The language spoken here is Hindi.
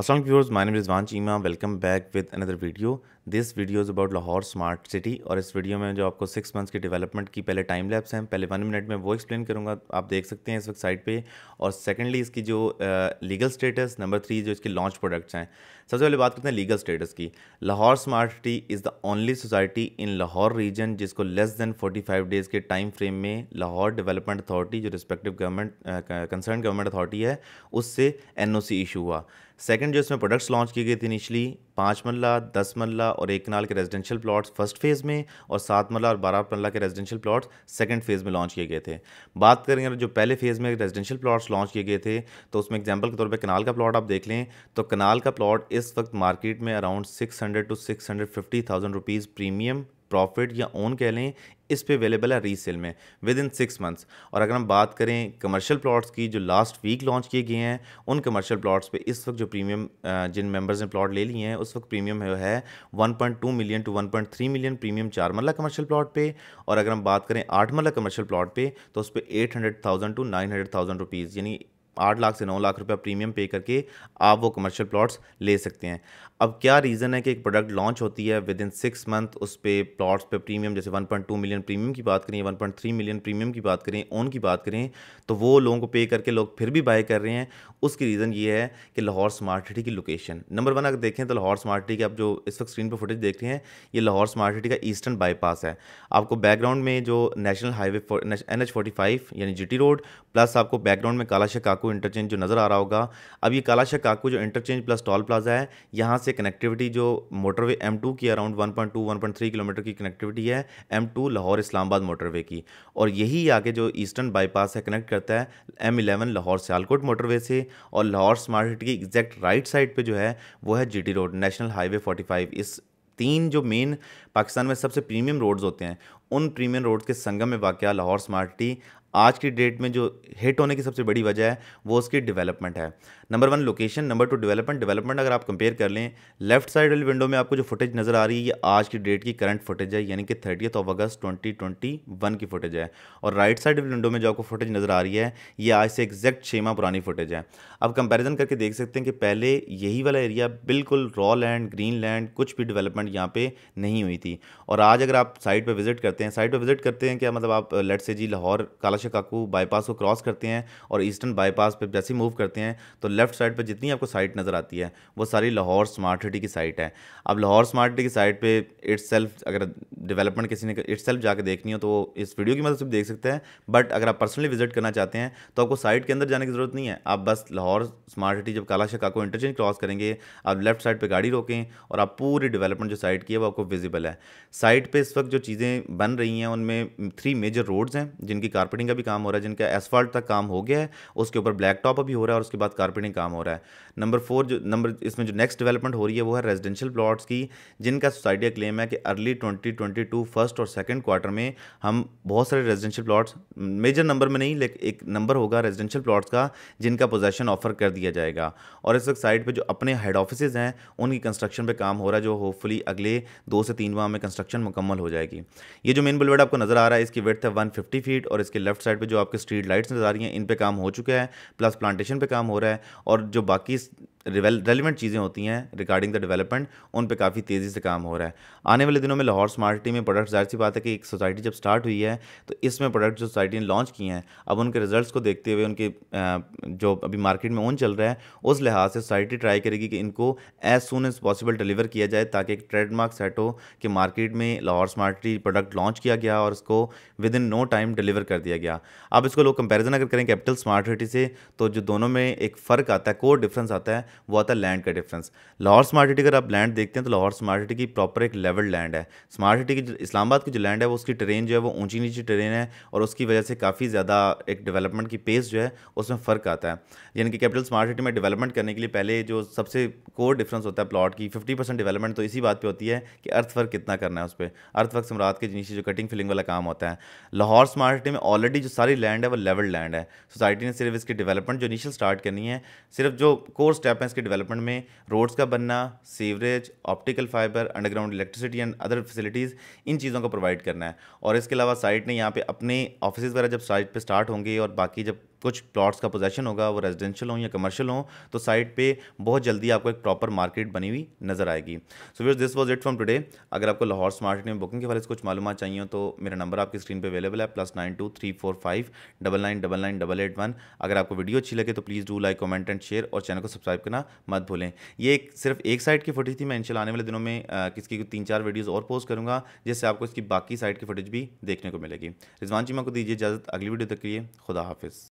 असल viewers, my name Rizwan Cheema welcome back with another video this video is about Lahore smart city और इस वीडियो में जो आपको सिक्स मंथ्स की डेवलपमेंट की पहले टाइम लैप्स हैं पहले वन मिनट में वो एक्सप्लेन करूँगा आप देख सकते हैं इस वक्त साइट पे और सेकेंडली इसकी जो लीगल स्टेटस नंबर थ्री जो इसके लॉन्च प्रोडक्ट्स हैं सबसे पहले बात करते हैं लीगल स्टेटस की Lahore smart city is the only society in Lahore region जिसको less than forty five days के टाइम फ्रेम में लाहौर डेवलपमेंट अथॉरिटी जो respective government concern government authority है उससे एन ओ सी इशू हुआ सेकंड जो इसमें प्रोडक्ट्स लॉन्च की गई थी निचली पाँच मल्ला दस मल्ला और एक कनाल के रेजिडेंशियल प्लॉट्स फर्स्ट फेज़ में और सात मल्ला और बारह मल्ला के रेजिडेंशियल प्लॉट्स सेकंड फेज़ में लॉन्च किए गए थे बात करेंगे अगर जो पहले फेज़ में रेजिडेंशियल प्लॉट्स लॉन्च किए गए थे तो उसमें एग्जाम्पल के तौर पर कनाल का प्लॉट आप देख लें तो कनाल का प्लॉट इस वक्त मार्केट में around six hundred to six hundred fifty thousand rupees premium profit या ओन कह लें इस पे अवेलेबल है रीसेल में विद इन सिक्स मंथ्स और अगर हम बात करें कमर्शियल प्लॉट्स की जो लास्ट वीक लॉन्च किए गए हैं उन कमर्शियल प्लॉट्स पे इस वक्त जो प्रीमियम जिन मेंबर्स ने प्लॉट ले लिए हैं उस वक्त प्रीमियम है one point two million to one point three million premium चार मरला कमर्शियल प्लॉट पे और अगर हम बात करें आठ मरला कमर्शियल प्लॉट पे तो उस पर eight hundred thousand to nine hundred thousand rupees यानी आठ लाख से नौ लाख रुपया प्रीमियम पे करके आप वो कमर्शियल प्लॉट्स ले सकते हैं अब क्या रीज़न है कि एक प्रोडक्ट लॉन्च होती है विद इन सिक्स मंथ उस पर प्लॉट्स पे प्रीमियम जैसे 1.2 मिलियन प्रीमियम की बात करें 1.3 मिलियन प्रीमियम की बात करें ओन की बात करें तो वो लोगों को पे करके लोग फिर भी बाय कर रहे हैं उसकी रीज़न ये है कि लाहौर स्मार्ट सिटी की लोकेशन नंबर वन अगर देखें तो लाहौर स्मार्ट सिटी की आप जो इस वक्त स्क्रीन पर फुटेज देख रहे हैं ये लाहौर स्मार्ट सिटी का ईस्टर्न बाईपास है आपको बैकग्राउंड में जो नेशनल हाईवे एन एच यानी जी रोड प्लस आपको बैकग्राउंड में काला काकू इंटरचेंज जो नज़र आ रहा होगा अब ये काला काकू जो इंटरचेंज प्लस टॉल प्लाजा है यहाँ से से कनेक्टिविटी जो मोटरवे एम टू की अराउंड 1.2 1.3 किलोमीटर की कनेक्टिविटी है M two Lahore Islamabad motorway की और यही आगे जो ईस्टर्न बाईपास है कनेक्ट करता है M eleven Lahore Sialkot motorway से और लाहौर स्मार्ट सिटी की एग्जैक्ट राइट साइड पर जो है वो है G road national highway forty इस तीन जो मेन पाकिस्तान में सबसे प्रीमियम रोड्स होते हैं उन प्रीमियम रोड्स के संगम में वाक़ लाहौर स्मार्ट सिटी आज की डेट में जो हिट होने की सबसे बड़ी वजह है वो उसकी डेवलपमेंट है number one location number two development development अगर आप कंपेयर कर लें लेफ्ट साइड वाली विंडो में आपको जो फुटेज नज़र आ रही है ये आज की डेट की करंट फुटेज है यानी कि thirtieth of August twenty twenty one की फुटेज है और राइट साइड वाली विंडो में जो आपको फुटेज नज़र आ रही है ये आज से एग्जैक्ट छः माह पुरानी फुटेज है आप कंपेरिजन करके देख सकते हैं कि पहले यही वाला एरिया बिल्कुल रॉ लैंड ग्रीन लैंड कुछ भी डेवलपमेंट यहाँ पे नहीं हुई थी और आज अगर आप साइट पर विजिट करते हैं साइट पर विजिट करते हैं क्या मतलब आप लेट से जी लाहौर काला शिकाकू बाईपास को क्रॉस करते हैं और ईस्टर्न बाईपास पर जैसे मूव करते हैं तो लेफ्ट साइड पर जितनी आपको साइट नज़र आती है वो सारी लाहौर स्मार्ट सिटी की साइट है अब लाहौर स्मार्ट सिटी की साइट पर इट्स सेल्फ अगर डेवलपमेंट किसी ने इट सेल्फ जाकर देखनी हो तो इस वीडियो की मदद से देख सकते हैं बट अगर आप पर्सनली विजिट करना चाहते हैं तो आपको साइट के अंदर जाने की जरूरत नहीं है आप बस लाहौर स्मार्ट सिटी जब काला शका को इंटरचेंज क्रॉस करेंगे आप लेफ्ट साइड पर गाड़ी रोकें और आप पूरी डेवलपमेंट जो साइट की है वो आपको विजिबल है साइट पर इस वक्त जो चीज़ें बन रही हैं उनमें थ्री मेजर रोड्स हैं जिनकी कारपेटिंग का भी काम हो रहा है जिनका एसफॉल्ट तक काम हो गया है उसके ऊपर ब्लैक टॉप अभी हो रहा है और उसके बाद कारपेटिंग काम हो रहा है नंबर फोर जो नंबर इसमें जो नेक्स्ट डेवलपमेंट हो रही है वो है रेजिडेंशियल प्लॉट्स की जिनका सोसाइटी क्लेम है कि अर्ली ट्वेंटी 2022 फर्स्ट और सेकंड क्वार्टर में हम बहुत सारे रेजिडेंशियल प्लॉट्स मेजर नंबर में नहीं लेकिन एक नंबर होगा रेजिडेंशियल प्लॉट्स का जिनका पोजेशन ऑफर कर दिया जाएगा और इस वक्त साइड पर जो अपने हेड ऑफिस हैं उनकी कंस्ट्रक्शन पर काम हो रहा है जो होपफुली अगले दो से तीन माह में कंस्ट्रक्शन मुकम्मल हो जाएगी ये जो मेन बुलवेड आपको नज़र आ रहा है इसकी वेथ है वन फीट और इसके लेफ्ट साइड पर जो आपके स्ट्रीट लाइट्स नज़र आ रही हैं इन पर काम हो चुका है प्लस प्लांटेशन पर काम हो रहा है और जो बाकी रेलिवेंट चीज़ें होती हैं रिगार्डिंग द डेवलपमेंट उन पे काफ़ी तेज़ी से काम हो रहा है आने वाले दिनों में लाहौर स्मार्ट सिटी में प्रोडक्ट जाहिर सी बात है कि एक सोसाइटी जब स्टार्ट हुई है तो इसमें प्रोडक्ट जो सोसाइटी ने लॉन्च किए हैं अब उनके रिजल्ट्स को देखते हुए उनके जो अभी मार्केट में ओन चल रहा है उस लिहाज से सोसाइटी ट्राई करेगी कि इनको as soon as possible deliver किया जाए ताकि एक ट्रेडमार्क सेट हो कि मार्केट में Lahore smart city product launch किया गया और इसको within no time deliver कर दिया गया अब इसको लोग कंपेरिजन अगर करें कैपिटल स्मार्ट सिटी से तो जो दोनों में एक फ़र्क आता है कोर डिफरेंस आता है वो आता है लैंड का डिफरेंस लाहौर स्मार्ट सिटी अगर आप लैंड देखते हैं तो लाहौर स्मार्ट सिटी की प्रॉपर एक लेवल लैंड है स्मार्ट सिटी की इस्लामाबाद की जो लैंड है वो उसकी ट्रेन जो है वो ऊंची नीची ट्रेन है और उसकी वजह से काफ़ी ज़्यादा एक डेवलपमेंट की पेस जो है उसमें फ़र्क आता है यानी कि कैपिटल स्मार्ट सिटी में डेवलपमेंट करने के लिए पहले जो सबसे कोर डिफरेंस होता है प्लॉट की फिफ्टी परसेंट डेवलपमेंट तो इसी बात पर होती है कि अर्थवर्क कितना करना है उस पर अर्थवर्क समरात के नीचे जो कटिंग फिलिंग वाला काम होता है लाहौर स्मार्ट सिटी में ऑलरेडी जो सारी लैंड है वो लेवल लैंड है सोसाइटी ने सिर्फ इसकी डेवलपमेंट जो इनिशियल स्टार्ट करनी है सिर्फ जो कोर स्टेप स्टेप हैं इसके डेवलपमेंट में रोड्स का बनना sewerage optical fibre underground electricity and other facilities इन चीज़ों को प्रोवाइड करना है और इसके अलावा साइट ने यहाँ पे अपने ऑफिस वगैरह जब साइट पे स्टार्ट होंगे और बाकी जब कुछ प्लॉट्स का पोजेशन होगा वो रेजिडेंशियल हो या कमर्शियल हो तो साइट पे बहुत जल्दी आपको एक प्रॉपर मार्केट बनी हुई नजर आएगी so viewers this was it from today अगर आपको लाहौर स्मार्ट में बुकिंग के बारे में कुछ मालूम चाहिए तो मेरा नंबर आपकी स्क्रीन पर अवेलेबल है plus nine two three four five double nine double nine double eight one अगर आपको वीडियो अच्छी लगे तो please do like comment and share और चैनल को सब्सक्राइब करना मत भूलें ये एक सिर्फ एक साइड की फुटेज थी मैं इनशाला आने वाले दिनों में किसी किसकी तीन चार वीडियोज़ और पोस्ट करूँगा जिससे आपको इसकी बाकी साइड की फुटेज भी देखने को मिलेगी रिजवान जी मैं को दीजिए इजाज़त अगली वीडियो तक के लिए खुदा हाफिज़